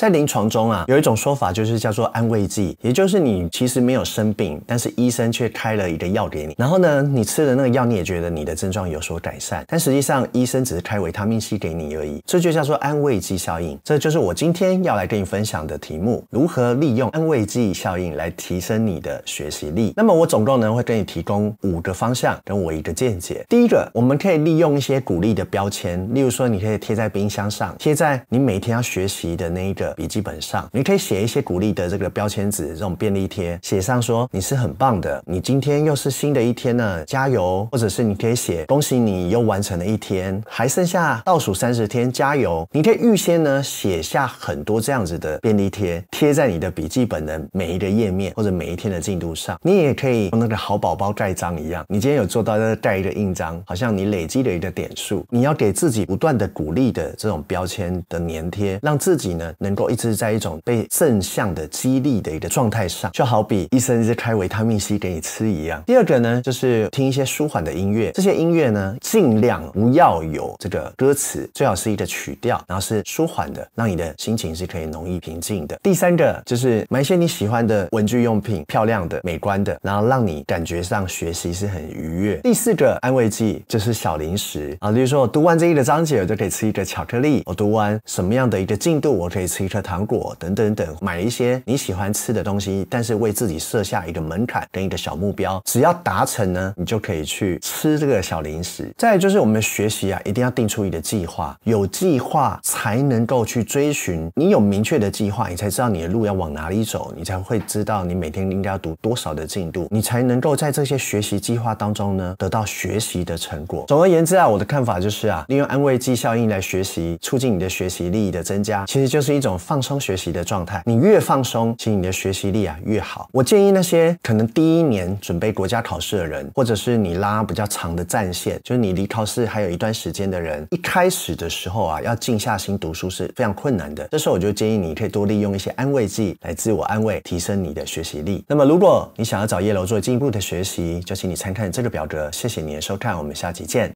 在临床中啊，有一种说法就是叫做安慰剂，也就是你其实没有生病，但是医生却开了一个药给你，然后呢，你吃的那个药你也觉得你的症状有所改善，但实际上医生只是开维他命 C 给你而已，这就叫做安慰剂效应。这就是我今天要来跟你分享的题目：如何利用安慰剂效应来提升你的学习力。那么我总共呢会给你提供五个方向跟我一个见解。第一个，我们可以利用一些鼓励的标签，例如说你可以贴在冰箱上，贴在你每天要学习的那一个。笔记本上，你可以写一些鼓励的这个标签纸，这种便利贴，写上说你是很棒的，你今天又是新的一天呢，加油！或者是你可以写恭喜你又完成了一天，还剩下倒数三十天，加油！你可以预先呢写下很多这样子的便利贴，贴在你的笔记本的每一个页面或者每一天的进度上。你也可以用那个好宝宝盖章一样，你今天有做到，再盖一个印章，好像你累积了一个点数，你要给自己不断的鼓励的这种标签的粘贴，让自己呢能。一直在一种被正向的激励的一个状态上，就好比医生一直开维他命 C 给你吃一样。第二个呢，就是听一些舒缓的音乐，这些音乐呢尽量不要有这个歌词，最好是一个曲调，然后是舒缓的，让你的心情是可以容易平静的。第三个就是买一些你喜欢的文具用品，漂亮的、美观的，然后让你感觉上学习是很愉悦。第四个安慰剂就是小零食啊，比如说我读完这一个章节，我就可以吃一个巧克力；我读完什么样的一个进度，我可以吃。可糖果等等等，买一些你喜欢吃的东西，但是为自己设下一个门槛跟一个小目标，只要达成呢，你就可以去吃这个小零食。再就是我们学习啊，一定要定出一个计划，有计划才能够去追寻。你有明确的计划，你才知道你的路要往哪里走，你才会知道你每天应该要读多少的进度，你才能够在这些学习计划当中呢得到学习的成果。总而言之啊，我的看法就是啊，利用安慰剂效应来学习，促进你的学习利益的增加，其实就是一种。放松学习的状态，你越放松，其实你的学习力啊越好。我建议那些可能第一年准备国家考试的人，或者是你拉比较长的战线，就是你离考试还有一段时间的人，一开始的时候啊，要静下心读书是非常困难的。这时候我就建议你可以多利用一些安慰剂来自我安慰，提升你的学习力。那么如果你想要找叶楼做进一步的学习，就请你参看这个表格。谢谢你的收看，我们下期见。